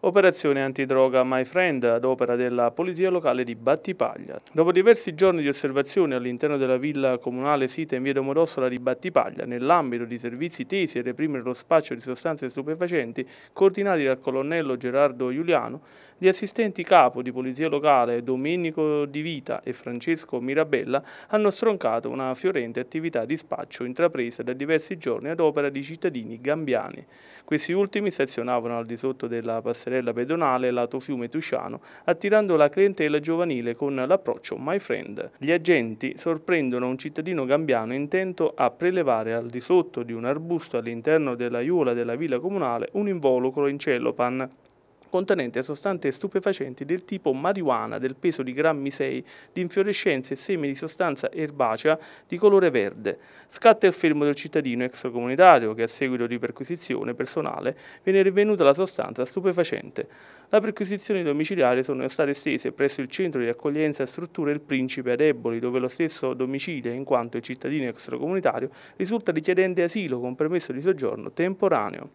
Operazione antidroga My Friend ad opera della Polizia Locale di Battipaglia. Dopo diversi giorni di osservazione all'interno della villa comunale sita in via Domodossola di Battipaglia, nell'ambito di servizi tesi a reprimere lo spaccio di sostanze stupefacenti, coordinati dal colonnello Gerardo Giuliano, gli assistenti capo di Polizia Locale Domenico Di Vita e Francesco Mirabella hanno stroncato una fiorente attività di spaccio intrapresa da diversi giorni ad opera di cittadini gambiani. Questi ultimi stazionavano al di sotto della passerella passerella pedonale lato fiume Tusciano, attirando la clientela giovanile con l'approccio My Friend. Gli agenti sorprendono un cittadino gambiano intento a prelevare al di sotto di un arbusto all'interno della iuola della villa comunale un involucro in cellopan contenente sostanze stupefacenti del tipo marijuana del peso di grammi 6 di infiorescenze e semi di sostanza erbacea di colore verde. Scatta il fermo del cittadino extracomunitario che a seguito di perquisizione personale viene rinvenuta la sostanza stupefacente. La perquisizione domiciliare sono state estese presso il centro di accoglienza e strutture Il Principe ad Eboli, dove lo stesso domicilia, in quanto cittadino extracomunitario, risulta richiedente asilo con permesso di soggiorno temporaneo.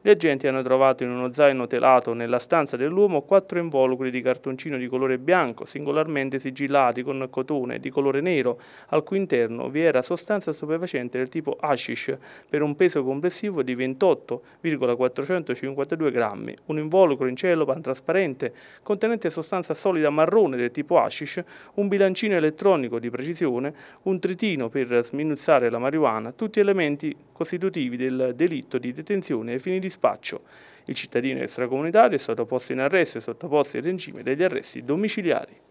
Gli agenti hanno trovato in uno zaino telato nella stanza dell'uomo quattro involucri di cartoncino di colore bianco, singolarmente sigillati con cotone di colore nero, al cui interno vi era sostanza stupefacente del tipo hashish per un peso complessivo di 28,452 grammi, un involucro in cellopa roba trasparente, contenente sostanza solida marrone del tipo hashish, un bilancino elettronico di precisione, un tritino per sminuzzare la marijuana, tutti elementi costitutivi del delitto di detenzione e fini di spaccio. Il cittadino extracomunitario è stato posto in arresto e sottoposto al regime degli arresti domiciliari.